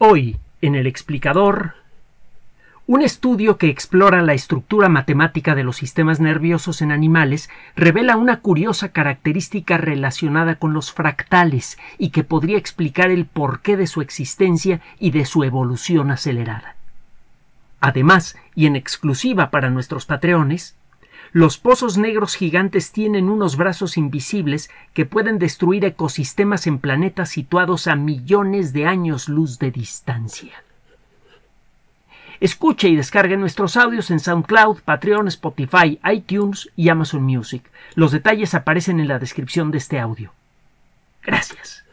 Hoy, en el explicador, un estudio que explora la estructura matemática de los sistemas nerviosos en animales revela una curiosa característica relacionada con los fractales y que podría explicar el porqué de su existencia y de su evolución acelerada. Además, y en exclusiva para nuestros patreones, los pozos negros gigantes tienen unos brazos invisibles que pueden destruir ecosistemas en planetas situados a millones de años luz de distancia. Escuche y descargue nuestros audios en SoundCloud, Patreon, Spotify, iTunes y Amazon Music. Los detalles aparecen en la descripción de este audio. Gracias.